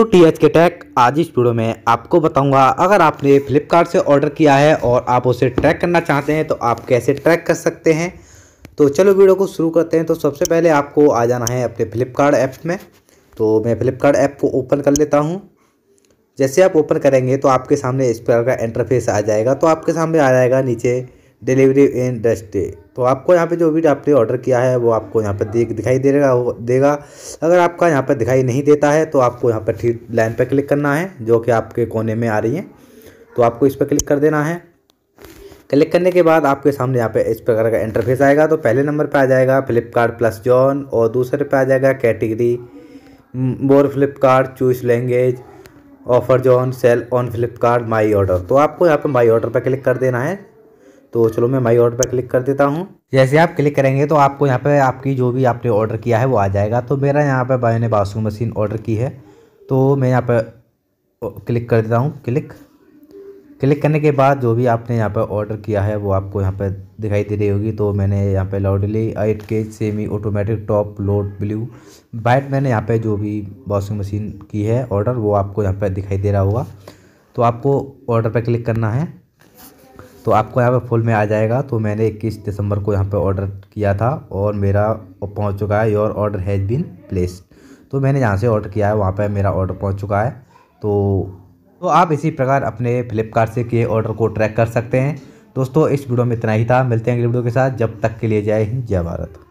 तो T H के tag आज इस वीडियो में आपको बताऊंगा अगर आपने फ्लिपकार्ट से ऑर्डर किया है और आप उसे ट्रैक करना चाहते हैं तो आप कैसे ट्रैक कर सकते हैं तो चलो वीडियो को शुरू करते हैं तो सबसे पहले आपको आ जाना है अपने फ्लिपकार्ट ऐप में तो मैं फ्लिपकार्ट ऐप को ओपन कर लेता हूँ जैसे आप ओपन करेंगे तो आपके सामने इस प्रकार का इंटरफेस आ जाएगा तो आपके सामने आ जाएगा नीचे डिलीवरी इन डस्ट डे तो आपको यहाँ पे जो भी आपने ऑर्डर किया है वो आपको यहाँ पे देख दिखाई देगा देगा अगर आपका यहाँ पे दिखाई नहीं देता है तो आपको यहाँ पर ठीक लाइन पर क्लिक करना है जो कि आपके कोने में आ रही है तो आपको इस पर क्लिक कर देना है क्लिक करने के बाद आपके सामने यहाँ पे इस प्रकार का इंटरफेस आएगा तो पहले नंबर पे आ जाएगा फ्लिपकार्ट प्लस जॉन और दूसरे पे आ जाएगा कैटेगरी बोर Flipkart choose language offer zone sale on Flipkart my order तो आपको यहाँ पे माई ऑर्डर पर क्लिक कर देना है तो चलो मैं माई ऑर्डर पर क्लिक कर देता हूँ जैसे आप क्लिक करेंगे तो आपको यहाँ पर आपकी जो भी आपने ऑर्डर किया है वो आ जाएगा तो मेरा यहाँ पर मैंने वाशरूम मशीन ऑर्डर की है तो मैं यहाँ पर क्लिक कर देता हूँ क्लिक क्लिक करने के बाद जो भी आपने यहाँ पर ऑर्डर किया है वो आपको यहाँ पर दिखाई दे रही होगी तो मैंने यहाँ पर लाउडली एट के semi automatic top load blue बैट मैंने यहाँ पर जो भी वॉशिंग मशीन की है ऑर्डर वो आपको यहाँ पर दिखाई दे रहा होगा तो आपको ऑर्डर पर क्लिक करना है तो आपको यहाँ पे फुल में आ जाएगा तो मैंने इक्कीस दिसंबर को यहाँ पे ऑर्डर किया था और मेरा पहुँच चुका है your order has been place तो मैंने जहाँ से ऑर्डर किया है वहाँ पर मेरा ऑर्डर पहुँच चुका है तो तो आप इसी प्रकार अपने फ्लिपकार्ट से किए ऑर्डर को ट्रैक कर सकते हैं दोस्तों इस वीडियो में इतना ही था मिलते हैं अगले वीडियो के साथ जब तक के लिए जय हिंद जय भारत